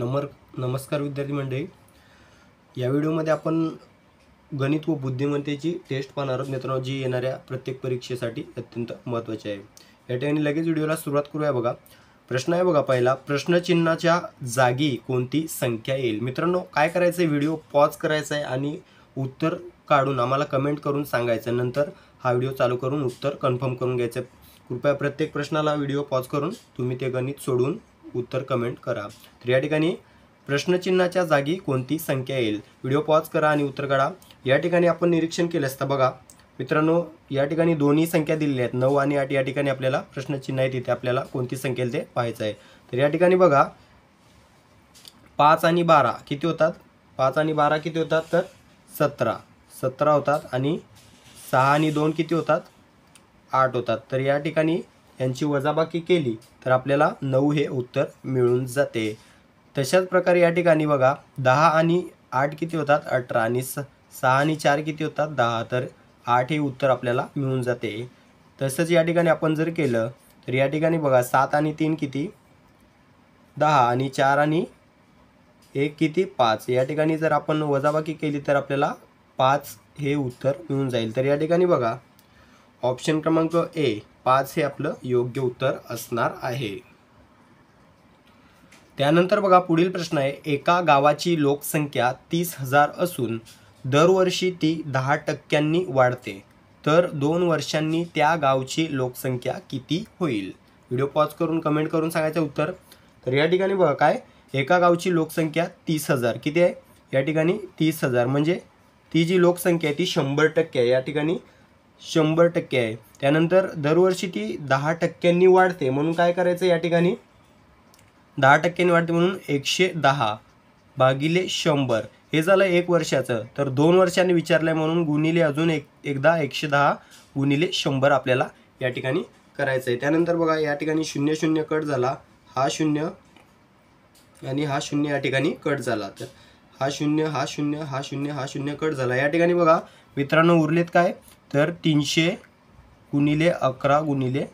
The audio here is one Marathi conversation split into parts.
नमर नमस्कार विद्यार्थी मंडळी या व्हिडिओमध्ये आपण गणित व बुद्धिमत्तेची टेस्ट पाहणार आहोत मित्रांनो जी येणाऱ्या प्रत्येक परीक्षेसाठी अत्यंत महत्त्वाची आहे या ठिकाणी लगेच व्हिडिओला सुरुवात करूया बघा प्रश्न आहे बघा पहिला प्रश्नचिन्हाच्या जागी कोणती संख्या येईल मित्रांनो काय करायचं आहे व्हिडिओ पॉज करायचा आहे आणि उत्तर काढून आम्हाला कमेंट करून सांगायचं नंतर हा व्हिडिओ चालू करून उत्तर कन्फर्म करून घ्यायचं कृपया प्रत्येक प्रश्नाला व्हिडिओ पॉज करून तुम्ही ते गणित सोडून उत्तर कमेंट करा तर या ठिकाणी प्रश्नचिन्हाच्या जागी कोणती संख्या येईल व्हिडिओ पॉज करा आणि उत्तर काढा या ठिकाणी आपण निरीक्षण केलं असतं बघा मित्रांनो या ठिकाणी दोन्ही संख्या दिलेल्या आहेत नऊ आणि आठ या ठिकाणी आपल्याला प्रश्नचिन्ह आहे तिथे आपल्याला कोणती संख्या ते पाहायचं आहे तर या ठिकाणी बघा पाच आणि बारा किती होतात पाच आणि बारा किती होतात तर सतरा सतरा होतात आणि सहा आणि दोन किती होतात आठ होतात तर या ठिकाणी यांची वजाबाकी केली तर आपल्याला नऊ हे उत्तर मिळून जाते तशाच प्रकारे या ठिकाणी बघा दहा आणि आठ किती होतात अठरा आणि स सहा आणि चार किती होतात दहा तर आठ हे उत्तर आपल्याला मिळून जाते तसंच या ठिकाणी आपण जर केलं तर या ठिकाणी बघा सात आणि तीन किती दहा आणि चार आणि एक किती पाच या ठिकाणी जर आपण वजाबाकी केली तर आपल्याला पाच हे उत्तर मिळून जाईल तर या ठिकाणी बघा ऑप्शन क्रमांक ए पाच हे आपलं योग्य उत्तर असणार आहे त्यानंतर बघा पुढील प्रश्न आहे एका गावाची लोकसंख्या तीस हजार असून दरवर्षी ती दहा टक्क्यांनी वाढते तर दोन वर्षांनी त्या गावची लोकसंख्या किती होईल व्हिडिओ पॉज करून कमेंट करून सांगायचं उत्तर तर या ठिकाणी बघा काय एका गावची लोकसंख्या तीस हजार किती आहे या ठिकाणी तीस हजार म्हणजे ती जी लोकसंख्या आहे ती शंभर टक्के आहे या ठिकाणी शंभर टक्के आहे त्यानंतर दरवर्षी ती दहा टक्क्यांनी वाढते म्हणून काय करायचं या ठिकाणी दहा टक्क्यांनी वाढते म्हणून एकशे दहा भागिले शंभर हे झालं एक वर्षाचं तर दोन वर्षांनी विचारलंय म्हणून गुणिले अजून एक एकदा एकशे दहा गुणिले शंभर आपल्याला या ठिकाणी करायचं आहे त्यानंतर बघा या ठिकाणी शून्य शून्य कट झाला हा शून्य आणि हा शून्य या ठिकाणी कट झाला तर हा शून्य हा शून्य हा शून्य हा शून्य कट झाला या ठिकाणी बघा मित्रांनो उरलेत काय तर तीनशे गुणिले अकरा गुणिले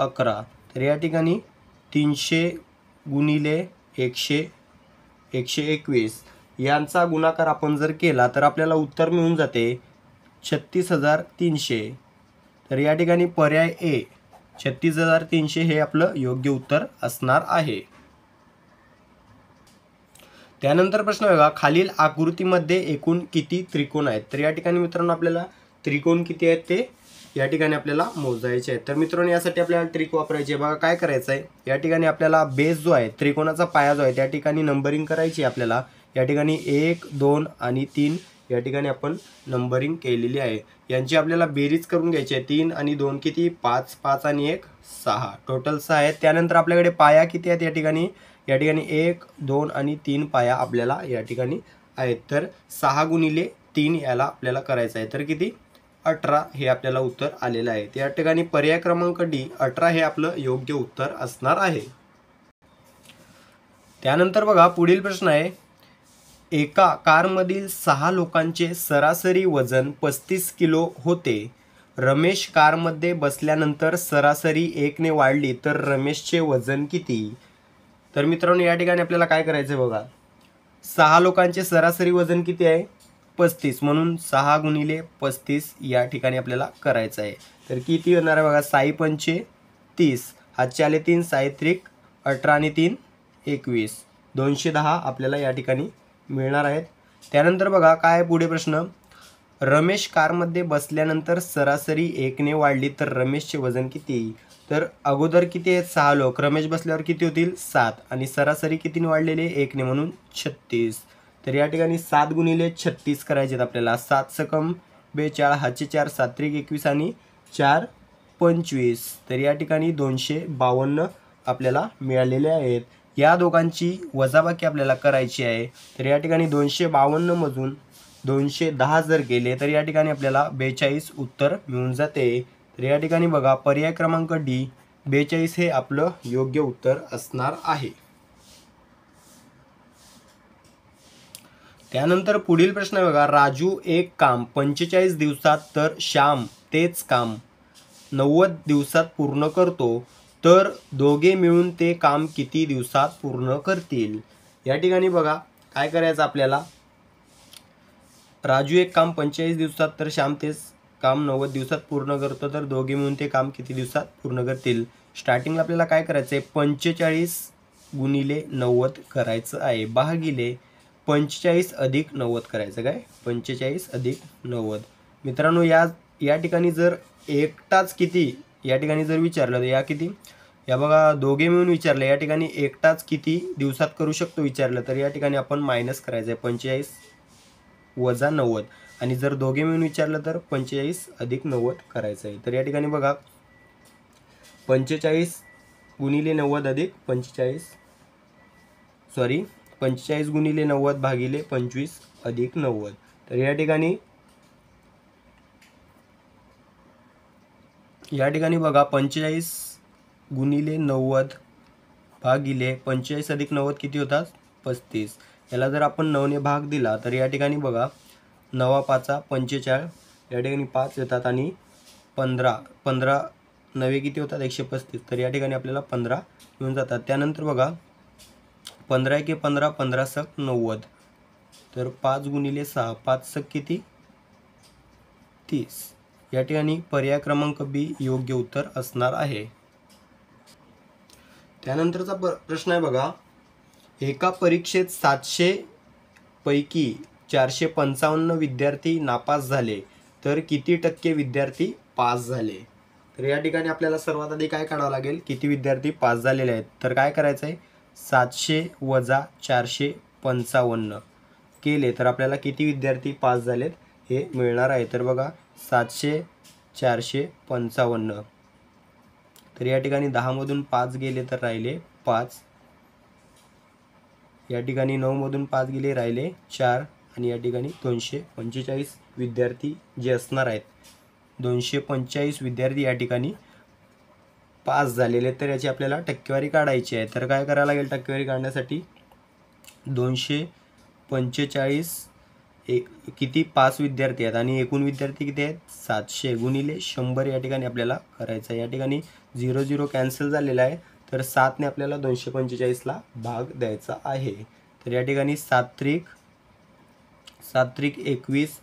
अकरा तर या ठिकाणी तीनशे गुणिले एकशे एकशे एकवीस यांचा गुणाकार आपण जर केला तर आपल्याला उत्तर मिळून जाते छत्तीस हजार तीनशे तर या ठिकाणी पर्याय ए छत्तीस हजार तीनशे हे आपलं योग्य उत्तर असणार आहे त्यानंतर प्रश्न बघा खालील आकृतीमध्ये एकूण किती त्रिकोण आहेत तर या ठिकाणी मित्रांनो आपल्याला त्रिकोण किती आहेत ते या ठिकाणी आपल्याला मोजायचे आहेत तर मित्रांनो यासाठी आपल्याला ट्रिक वापरायची आहे बघा काय करायचं आहे या ठिकाणी आपल्याला बेस जो आहे त्रिकोणाचा पाया जो आहे त्या ठिकाणी नंबरिंग करायची आपल्याला या ठिकाणी एक दोन आणि तीन या ठिकाणी आपण नंबरिंग केलेली आहे यांची आपल्याला बेरीज करून घ्यायची आहे तीन आणि दोन किती पाच पाच आणि एक सहा टोटल सहा आहेत त्यानंतर आपल्याकडे पाया किती आहेत या ठिकाणी या ठिकाणी एक दोन आणि तीन पाया आपल्याला या ठिकाणी आहेत तर सहा गुणिले तीन याला आपल्याला करायचं आहे तर किती अठरा हे आपल्याला उत्तर आलेलं आहे या ठिकाणी पर्याय क्रमांक डी अठरा हे आपलं योग्य उत्तर असणार आहे त्यानंतर बघा पुढील प्रश्न आहे एका कारमधील सहा लोकांचे सरासरी वजन पस्तीस किलो होते रमेश कारमध्ये बसल्यानंतर सरासरी एकने वाढली तर रमेशचे वजन किती तर मित्रांनो या ठिकाणी आपल्याला काय करायचं आहे बघा सहा लोकांचे सरासरी वजन किती आहे पस्तीस म्हणून सहा गुणिले पस्तीस या ठिकाणी आपल्याला करायचं आहे तर किती येणार आहे बघा साई पंचे तीस हातचे आले तीन सायत्रिक अठरा आणि तीन एकवीस दोनशे दहा आपल्याला या ठिकाणी मिळणार आहेत त्यानंतर बघा काय पुढे प्रश्न रमेश कारमध्ये बसल्यानंतर सरासरी एकने वाढली तर रमेशचे वजन किती येईल तर अगोदर किती आहेत सहा लोक रमेश बसल्यावर किती होतील सात आणि सरासरी कितीने वाढलेले एकने म्हणून छत्तीस तर या ठिकाणी सात गुणिले छत्तीस करायचे आहेत आपल्याला सात सकम बेचाळ हाचे चार सात्रिक एकवीस आणि चार पंचवीस तर या ठिकाणी दोनशे बावन्न आपल्याला मिळालेले आहेत या दोघांची वजाबाकी आपल्याला करायची आहे तर या ठिकाणी दोनशे बावन्नमधून दोनशे दहा जर गेले तर या ठिकाणी आपल्याला बेचाळीस उत्तर मिळून जाते तर या ठिकाणी बघा पर्याय क्रमांक डी बेचाळीस हे आपलं योग्य उत्तर असणार आहे त्यानंतर पुढील प्रश्न बघा राजू एक काम पंचेचाळीस दिवसात तर श्याम तेच काम नव्वद दिवसात पूर्ण करतो तर दोघे मिळून ते काम किती दिवसात पूर्ण करतील या ठिकाणी बघा काय करायचं आपल्याला राजू एक काम पंचेचाळीस दिवसात तर श्याम तेच काम नव्वद दिवसात पूर्ण करतो तर दोघे मिळून ते काम किती दिवसात पूर्ण करतील स्टार्टिंगला आपल्याला काय करायचं आहे पंचेचाळीस गुणिले नव्वद करायचं आहे भागिले पंचेचाळीस अधिक नव्वद करायचं काय पंचेचाळीस अधिक नव्वद मित्रांनो या या ठिकाणी जर एकटाच किती या ठिकाणी जर विचारलं तर या किती या बघा दोघे मिळून विचारलं या ठिकाणी एकटाच किती दिवसात करू शकतो विचारलं तर या ठिकाणी आपण मायनस करायचं आहे पंचेचाळीस वजा नव्वद आणि जर दोघे मिळून विचारलं तर पंचेचाळीस अधिक नव्वद करायचं आहे तर या ठिकाणी बघा पंचेचाळीस गुणिले नव्वद अधिक पंचेचाळीस सॉरी पंचेचाळीस गुणिले नव्वद भागिले पंचवीस अधिक नव्वद तर या ठिकाणी या ठिकाणी बघा पंचेचाळीस गुणिले नव्वद भागिले पंचेचाळीस अधिक नव्वद किती होतात पस्तीस याला जर आपण नऊने भाग दिला तर या ठिकाणी बघा नवा पाचा पंचेचाळ या ठिकाणी पाच येतात आणि पंधरा पंधरा नवे किती होतात एकशे पस्तीस तर या ठिकाणी आपल्याला पंधरा मिळून जातात त्यानंतर बघा पंधरा एके पंधरा पंधरा सक नव्वद तर पाच गुणिले सहा पाच सक किती तीस या ठिकाणी पर्याय क्रमांक बी योग्य उत्तर असणार आहे त्यानंतरचा प्रश्न आहे बघा एका परीक्षेत सातशे पैकी चारशे पंचावन्न विद्यार्थी नापास झाले तर किती टक्के विद्यार्थी पास झाले तर या ठिकाणी आपल्याला सर्वात आधी काय काढावं लागेल किती विद्यार्थी पास झालेले आहेत तर काय करायचं आहे सातशे वजा चारशे पंचावन्न केले तर आपल्याला किती विद्यार्थी पास झालेत हे मिळणार आहे तर बघा सातशे चारशे पंचावन्न तर या ठिकाणी दहामधून पाच गेले तर राहिले पाच या ठिकाणी नऊमधून पाच गेले राहिले चार आणि या ठिकाणी दोनशे पंचेचाळीस विद्यार्थी जे असणार आहेत दोनशे पंचेचाळीस विद्यार्थी या ठिकाणी पास झालेले तर याची आपल्याला टक्केवारी काढायची आहे तर काय करायला लागेल टक्केवारी काढण्यासाठी दोनशे पंचेचाळीस एक किती पाच विद्यार्थी आहेत आणि एकूण विद्यार्थी किती आहेत सातशे गुणिले शंभर या ठिकाणी आपल्याला करायचं आहे या ठिकाणी झिरो झिरो कॅन्सल झालेला आहे तर सातने आपल्याला दोनशे पंचेचाळीसला भाग द्यायचा आहे तर या ठिकाणी सात्रिक सात्रिक एकवीस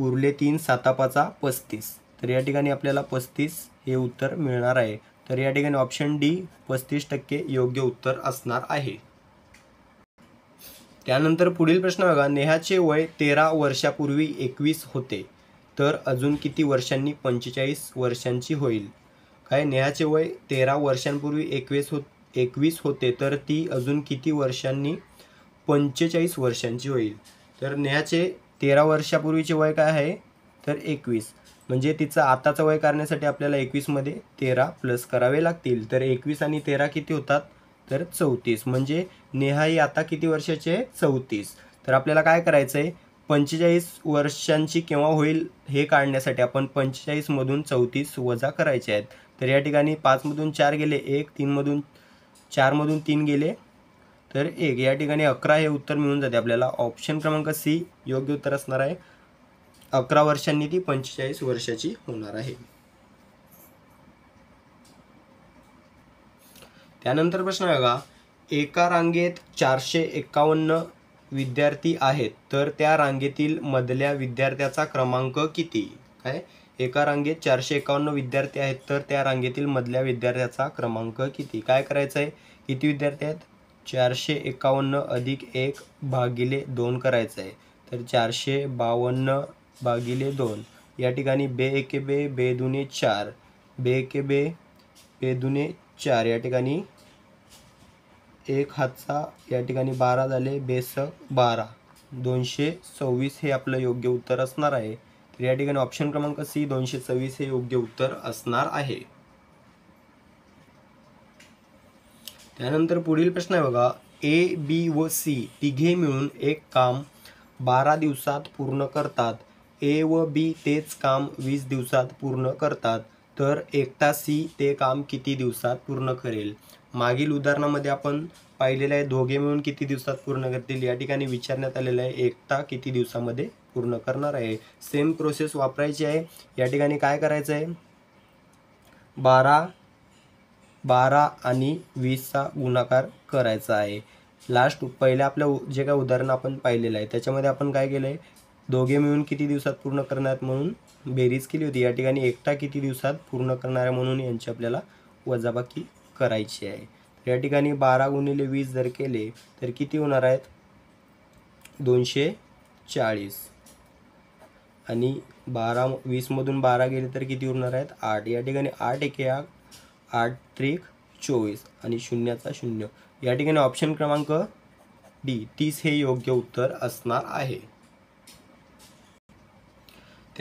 उरले तीन सातापाचा पस्तीस तर या ठिकाणी आपल्याला पस्तीस हे उत्तर मिळणार आहे तर या ठिकाणी ऑप्शन डी पस्तीस टक्के योग्य उत्तर असणार आहे त्यानंतर पुढील प्रश्न बघा नेहाचे वय तेरा वर्षापूर्वी एकवीस होते तर अजून किती वर्षांनी पंचेचाळीस वर्षांची होईल काय नेहाचे वय तेरा वर्षांपूर्वी एकवीस हो एकवीस होते तर ती अजून किती वर्षांनी पंचेचाळीस वर्षांची होईल तर नेहाचे तेरा वर्षापूर्वीचे वय काय आहे तर एकवीस म्हणजे तिचं आताचं वय करण्यासाठी आपल्याला एकवीसमध्ये तेरा प्लस करावे लागतील तर एकवीस आणि तेरा किती होतात तर चौतीस म्हणजे नेहा ही आता किती वर्षाची आहे चौतीस तर आपल्याला काय करायचं आहे पंचेचाळीस वर्षांची केव्हा होईल हे काढण्यासाठी आपण पंचेचाळीसमधून चौतीस वजा करायचे आहेत तर या ठिकाणी पाचमधून चार गेले एक तीनमधून चारमधून तीन गेले तर एक या ठिकाणी अकरा हे उत्तर मिळून जाते आपल्याला ऑप्शन क्रमांक सी योग्य उत्तर असणार आहे अकरा वर्षांनी ती पंचेचाळीस वर्षाची होणार आहे त्यानंतर प्रश्न बघा एका रांगेत चारशे एकावन्न विद्यार्थी आहेत तर त्या रांगेतील मधल्या विद्यार्थ्याचा क्रमांक किती काय एका रांगेत चारशे एकावन्न विद्यार्थी आहेत तर त्या रांगेतील मधल्या विद्यार्थ्याचा क्रमांक किती काय करायचं आहे किती विद्यार्थी आहेत चारशे एकावन्न अधिक एक भागिले दोन करायचं आहे तर चारशे बावन्न भागिले दोन या ठिकाणी बे एके बे बे दुने चार बे एके बे बे दुने चार या ठिकाणी एक हातचा या ठिकाणी बारा झाले बेसक बारा दोनशे सव्वीस हे आपलं योग्य उत्तर असणार आहे तर या ठिकाणी ऑप्शन क्रमांक सी दोनशे सव्वीस हे योग्य उत्तर असणार आहे त्यानंतर पुढील प्रश्न आहे बघा ए बी व सी तिघे मिळून एक काम बारा दिवसात पूर्ण करतात ए व बी तेच काम वीस दिवसात पूर्ण करतात तर एकटा सी ते काम किती दिवसात पूर्ण करेल मागील उदाहरणामध्ये आपण पाहिलेलं आहे दोघे मिळून किती दिवसात पूर्ण करतील या ठिकाणी विचारण्यात आलेलं आहे एकटा किती दिवसामध्ये पूर्ण करणार आहे सेम प्रोसेस वापरायची आहे या ठिकाणी काय करायचं आहे बारा बारा आणि वीसचा गुणाकार करायचा आहे लास्ट पहिल्या आपलं जे काय उदाहरण आपण पाहिलेलं आहे त्याच्यामध्ये आपण काय केलं आहे दोघे मिळून किती दिवसात पूर्ण करणार म्हणून बेरीज केली होती या ठिकाणी एकटा किती दिवसात पूर्ण करणार म्हणून यांची आपल्याला वजाबाकी करायची आहे तर या ठिकाणी बारा गुणिले वीस जर केले तर किती होणार आहेत दोनशे चाळीस आणि बारा वीसमधून बारा गेले तर किती उरणार आहेत आठ या ठिकाणी आठ एक या आठ त्रिक चोवीस आणि शून्याचा शून्य या ठिकाणी ऑप्शन क्रमांक डी तीस हे योग्य उत्तर असणार आहे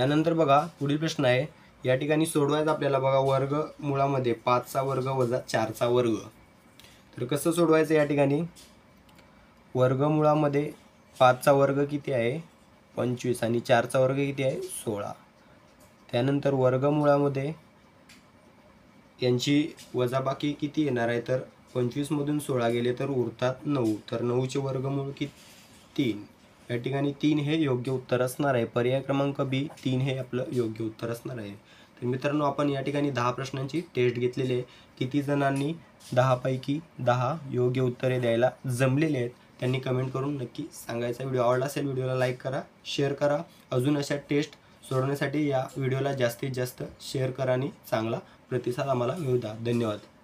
त्यानंतर बघा पुढील प्रश्न आहे या ठिकाणी सोडवायचा आपल्याला बघा वर्ग मुळामध्ये पाचचा वर्ग वजा चारचा वर्ग तर कसं सोडवायचं या ठिकाणी मुळामध्ये पाचचा वर्ग किती आहे पंचवीस आणि चारचा वर्ग किती आहे सोळा त्यानंतर मुळामध्ये यांची वजाबाकी किती येणार आहे तर पंचवीसमधून सोळा गेले तर उरतात नऊ तर नऊचे वर्गमूळ किती तीन या ठिकाणी तीन हे योग्य उत्तर असणार आहे पर्याय क्रमांक बी तीन हे आपलं योग्य उत्तर असणार आहे तर मित्रांनो आपण या ठिकाणी दहा प्रश्नांची टेस्ट घेतलेली आहे किती जणांनी दहापैकी दहा योग्य उत्तरे द्यायला जमलेले आहेत त्यांनी कमेंट करून नक्की सांगायचा व्हिडिओ आवडला असेल व्हिडिओला लाईक करा शेअर करा अजून अशा टेस्ट सोडवण्यासाठी या व्हिडिओला जास्तीत जास्त शेअर करा आणि चांगला प्रतिसाद आम्हाला मिळू द्या धन्यवाद